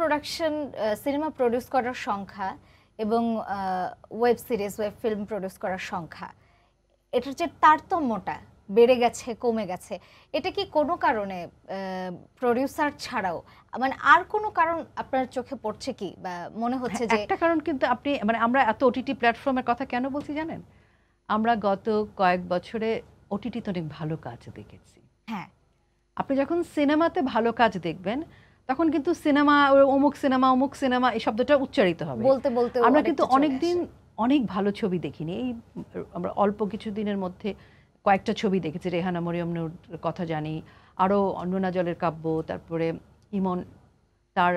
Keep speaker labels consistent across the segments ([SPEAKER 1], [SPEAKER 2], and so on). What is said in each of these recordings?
[SPEAKER 1] Production cinema produce করার সংখ্যা এবং web series web film produce করার সংখ্যা এটার যে তারতম্যটা বেড়ে গেছে কমে গেছে এটা কি কোনো কারণে প্রডিউসার uh, ছাড়াও মানে আর কোনো কারণ
[SPEAKER 2] আপনার চোখে পড়ছে কি বা মনে হ্যাঁ, হচ্ছে যে একটা কারণ কিন্তু আপনি মানে আমরা এত ওটিটি প্ল্যাটফর্মের কথা কেন বলছি জানেন আমরা গত কয়েক বছরে ওটিটিতে অনেক ভালো কাজ দেখেছি হ্যাঁ আপনি যখন সিনেমাতে ভালো কাজ দেখবেন তখন কিন্তু সিনেমা অমুক সিনেমা অমুক সিনেমা এই শব্দটা উচ্চারিত হবে বলতে
[SPEAKER 1] বলতে আমরা কিন্তু অনেকদিন
[SPEAKER 2] অনেক ভালো ছবি দেখিনি এই আমরা অল্প কিছু দিনের মধ্যে কয়েকটা ছবি দেখেছি রেহানা নূর কথা জানি আরও অন্ননা জলের কাব্য তারপরে ইমন তার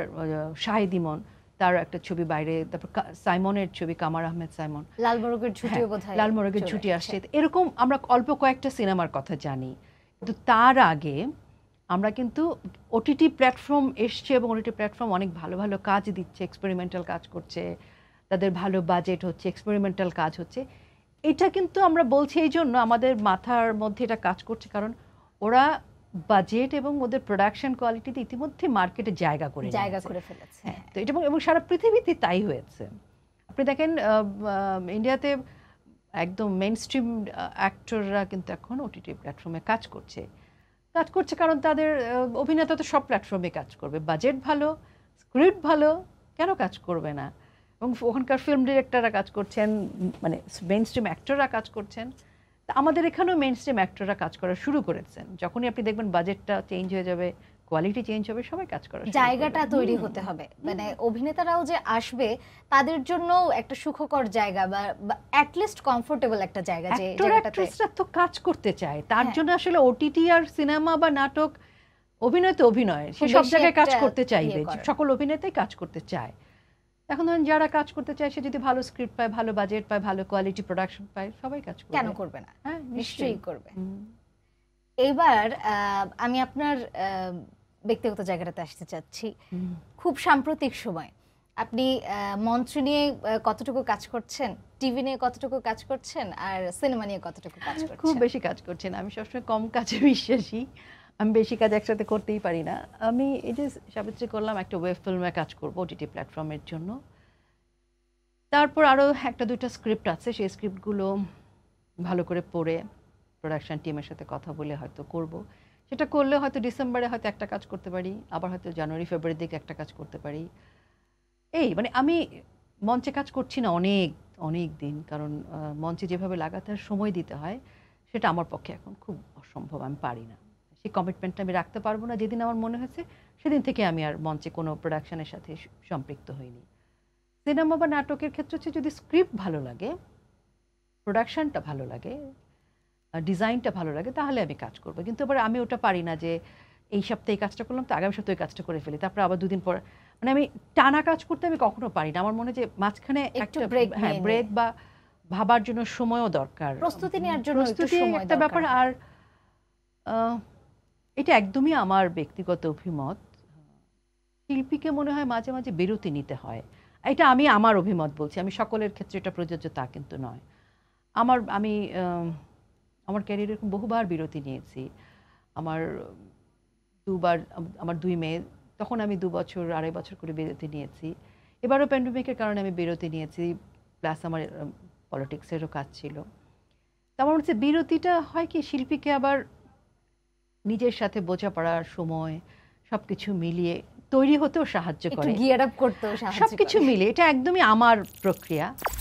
[SPEAKER 2] শাহেদ ইমন তার একটা ছবি বাইরে তারপর সাইমনের ছবি কামার আহমেদ সাইমন লালমরগের ছুটি হ্যাঁ, বোধহয় লাল মোরগের ছুটি আসছে এরকম আমরা অল্প কয়েকটা সিনেমার কথা জানি কিন্তু তার আগে আমরা কিন্তু ওটিটি প্ল্যাটফর্ম এসছে এবং ওটিটি প্ল্যাটফর্ম অনেক ভালো ভালো কাজ দিচ্ছে এক্সপেরিমেন্টাল কাজ করছে তাদের ভালো বাজেট হচ্ছে এক্সপেরিমেন্টাল কাজ হচ্ছে এটা কিন্তু আমরা বলছি এই জন্য আমাদের মাথার মধ্যে এটা কাজ করছে কারণ ওরা বাজেট এবং ওদের প্রোডাকশন কোয়ালিটিতে ইতিমধ্যে মার্কেটে জায়গা করে জায়গা করে ফেলেছে হ্যাঁ তো এটা এবং সারা পৃথিবীতে তাই হয়েছে আপনি দেখেন ইন্ডিয়াতে একদম মেন স্ট্রিম অ্যাক্টররা কিন্তু এখন ওটিটি প্ল্যাটফর্মে কাজ করছে কাজ করছে কারণ তাদের অভিনেতা তো সব প্ল্যাটফর্মে কাজ করবে বাজেট ভালো স্ক্রিপ্ট ভালো কেন কাজ করবে না এবং ওখানকার ফিল্ম ডিরেক্টররা কাজ করছেন মানে মেন স্ট্রিম অ্যাক্টররা কাজ করছেন তা আমাদের এখানেও মেন স্ট্রিম অ্যাক্টররা কাজ করা শুরু করেছেন যখনই আপনি দেখবেন বাজেটটা চেঞ্জ হয়ে যাবে কোয়ালিটি চেঞ্জ হবে সবাই কাজ করার জায়গাটা তৈরি হতে হবে মানে
[SPEAKER 1] অভিনেতারাও যে আসবে তাদের জন্য একটা সুখকর জায়গা বা
[SPEAKER 2] অ্যাট লিস্ট কমফোর্টেবল একটা জায়গা যে অ্যাক্ট্রেসরা তো কাজ করতে চায় তার হ্যাঁ। জন্য আসলে ওটিটি আর সিনেমা বা নাটক অভিনয় তো অভিনয় সে সব জায়গায় কাজ করতে ইয়ে চাইবে সকল অভিনেতাই কাজ করতে চায় এখন ধরেন যারা কাজ করতে চায় সে যদি ভালো স্ক্রিপ্ট পায় ভালো বাজেট পায় ভালো কোয়ালিটি প্রোডাকশন পায় সবাই কাজ করবে কেন করবে না হ্যাঁ নিশ্চয়ই করবে এবার
[SPEAKER 1] আমি আপনার ব্যক্তিগত জায়গাটাতে আসতে চাচ্ছি খুব সাম্প্রতিক সময় আপনি মঞ্চ নিয়ে কতটুকু কাজ করছেন টিভি নিয়ে কতটুকু কাজ করছেন আর সিনেমা নিয়ে কতটুকু কাজ করছেন খুব
[SPEAKER 2] বেশি কাজ করছেন আমি সবসময় কম কাজে বিশ্বাসী আমি বেশি কাজ একসাথে করতেই পারি না আমি এই যে সাবিত্রী করলাম একটা ওয়েব ফিল্মে কাজ করবো ওটিটি প্ল্যাটফর্মের জন্য তারপর আরও একটা দুটো স্ক্রিপ্ট আছে সেই স্ক্রিপ্টগুলো ভালো করে পড়ে প্রোডাকশান টিমের সাথে কথা বলে হয়তো করব সেটা করলে হয়তো ডিসেম্বরে হয়তো একটা কাজ করতে পারি আবার হয়তো জানুয়ারি ফেব্রুয়ারির দিকে একটা কাজ করতে পারি এই মানে আমি মঞ্চে কাজ করছি না অনেক অনেক দিন কারণ মঞ্চে যেভাবে হয় সময় দিতে হয় সেটা আমার পক্ষে এখন খুব অসম্ভব আমি পারি না সেই কমিটমেন্টটা আমি রাখতে পারবো না যেদিন আমার মনে হয়েছে সেদিন থেকে আমি আর মঞ্চে কোনো প্রোডাকশানের সাথে সম্পৃক্ত হইনি সিনেমা বা নাটকের ক্ষেত্রে হচ্ছে যদি স্ক্রিপ্ট ভালো লাগে প্রোডাকশানটা ভালো লাগে ডিজাইনটা ভালো লাগে তাহলে আমি কাজ করবো কিন্তু এবার আমি ওটা পারি না যে এই সপ্তাহে কাজটা করলাম তো আগামী সপ্তাহে কাজটা করে ফেলি তারপরে আবার দুদিন পর মানে আমি টানা কাজ করতে আমি কখনো পারি না আমার মনে যে মাঝখানে একটা হ্যাঁ ব্রেক বা ভাবার জন্য সময়ও দরকার প্রস্তুতি নেওয়ার জন্য প্রস্তুতি একটা ব্যাপার আর এটা একদমই আমার ব্যক্তিগত অভিমত শিল্পীকে মনে হয় মাঝে মাঝে বিরতি নিতে হয় এটা আমি আমার অভিমত বলছি আমি সকলের ক্ষেত্রে এটা প্রযোজ্য তা কিন্তু নয় আমার আমি আমার ক্যারিয়ারে এরকম বহুবার বিরতি নিয়েছি আমার দুবার আমার দুই মেয়ে তখন আমি দু বছর আড়াই বছর করে বিরতি নিয়েছি এবারও প্যান্ডেমিকের কারণে আমি বিরতি নিয়েছি প্লাস আমার পলিটিক্সেরও কাজ ছিল আমার হচ্ছে বিরতিটা হয় কি শিল্পীকে আবার নিজের সাথে বোঝা পড়ার সময় সব কিছু মিলিয়ে তৈরি হতেও সাহায্য করে সব কিছু মিলিয়ে এটা একদমই আমার প্রক্রিয়া